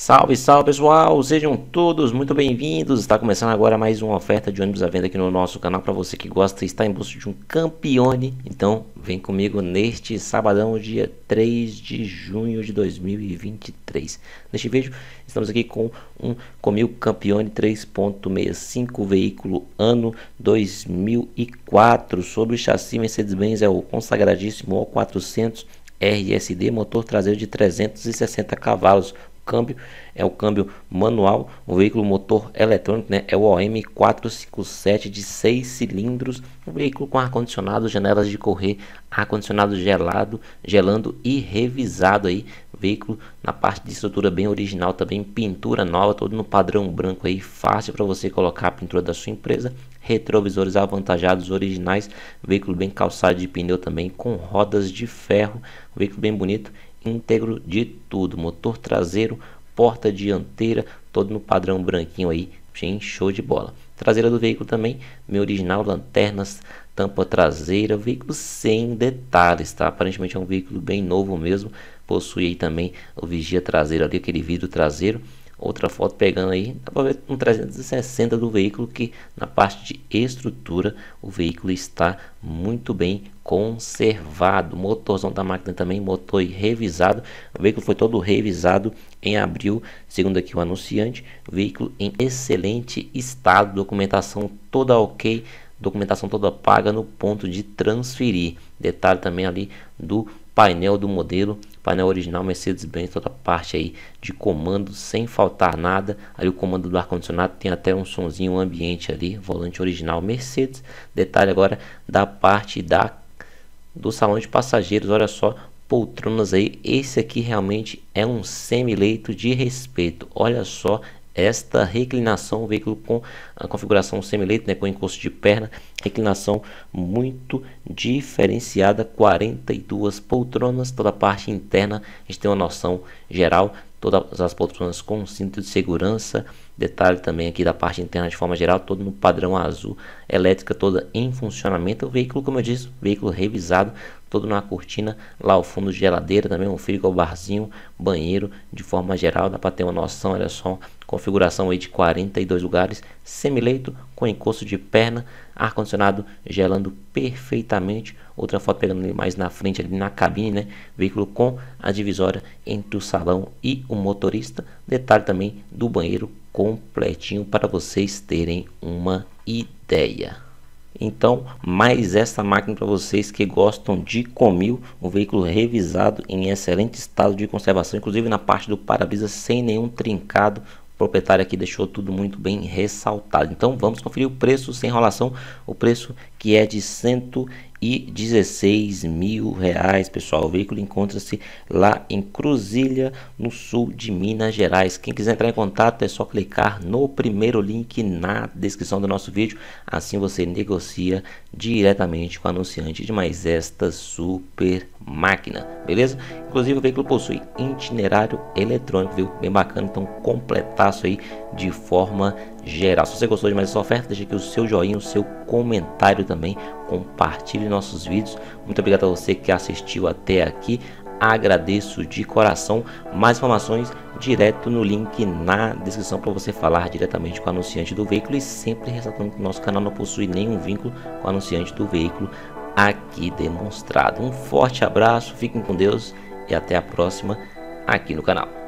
Salve, salve pessoal, sejam todos muito bem-vindos. Está começando agora mais uma oferta de ônibus à venda aqui no nosso canal para você que gosta e está em busca de um campeone. Então, vem comigo neste sabadão, dia 3 de junho de 2023. Neste vídeo, estamos aqui com um Comil Campeone 3.65, veículo ano 2004, sobre o chassi Mercedes-Benz, é o consagradíssimo O400. RSD, motor traseiro de 360 cavalos, câmbio é o câmbio manual, um veículo motor eletrônico, né? É o OM457 de 6 cilindros, um veículo com ar-condicionado, janelas de correr, ar-condicionado gelado, gelando e revisado aí, veículo na parte de estrutura bem original também, pintura nova, todo no padrão branco aí, fácil para você colocar a pintura da sua empresa, retrovisores avantajados originais, veículo bem calçado de pneu também, com rodas de ferro, veículo bem bonito íntegro de tudo, motor traseiro, porta dianteira, todo no padrão branquinho aí, gente, show de bola. Traseira do veículo também, meu original, lanternas, tampa traseira, veículo sem detalhes, tá? Aparentemente é um veículo bem novo mesmo, possui aí também o vigia traseiro ali, aquele vidro traseiro, Outra foto pegando aí, dá para ver um 360 do veículo que na parte de estrutura o veículo está muito bem conservado. motorzão da máquina também, motor revisado. O veículo foi todo revisado em abril, segundo aqui o anunciante. O veículo em excelente estado, documentação toda ok, documentação toda paga no ponto de transferir. Detalhe também ali do painel do modelo, painel original Mercedes-Benz, toda a parte aí de comando, sem faltar nada, Aí o comando do ar-condicionado tem até um sonzinho ambiente ali, volante original Mercedes, detalhe agora da parte da do salão de passageiros, olha só, poltronas aí, esse aqui realmente é um semi-leito de respeito, olha só esta reclinação, o veículo com a configuração semileito, né, com encosto de perna, reclinação muito diferenciada, 42 poltronas, toda a parte interna, a gente tem uma noção geral todas as poltronas com cinto de segurança. Detalhe também aqui da parte interna de forma geral, todo no padrão azul, elétrica toda em funcionamento. O veículo, como eu disse, veículo revisado, todo na cortina, lá ao fundo geladeira também, um barzinho banheiro, de forma geral, dá para ter uma noção, olha só, configuração aí de 42 lugares, semileito, com encosto de perna, ar-condicionado gelando perfeitamente. Outra foto pegando ele mais na frente, ali na cabine, né? Veículo com a divisória entre o salão e o motorista. Detalhe também do banheiro completinho para vocês terem uma ideia. Então, mais essa máquina para vocês que gostam de Comil, um veículo revisado em excelente estado de conservação, inclusive na parte do para-brisa sem nenhum trincado, proprietário aqui deixou tudo muito bem ressaltado. Então vamos conferir o preço sem enrolação, o preço que é de 116 mil reais, pessoal. O veículo encontra-se lá em Cruzilha, no sul de Minas Gerais. Quem quiser entrar em contato é só clicar no primeiro link na descrição do nosso vídeo. Assim você negocia diretamente com o anunciante de mais esta super máquina, beleza? Inclusive o veículo possui itinerário eletrônico, viu? Bem bacana, então completaço aí de forma geral. Se você gostou de mais essa oferta, deixe aqui o seu joinha, o seu comentário também, compartilhe nossos vídeos. Muito obrigado a você que assistiu até aqui. Agradeço de coração. Mais informações direto no link na descrição para você falar diretamente com o anunciante do veículo e sempre ressaltando que o nosso canal não possui nenhum vínculo com o anunciante do veículo aqui demonstrado. Um forte abraço, fiquem com Deus e até a próxima aqui no canal.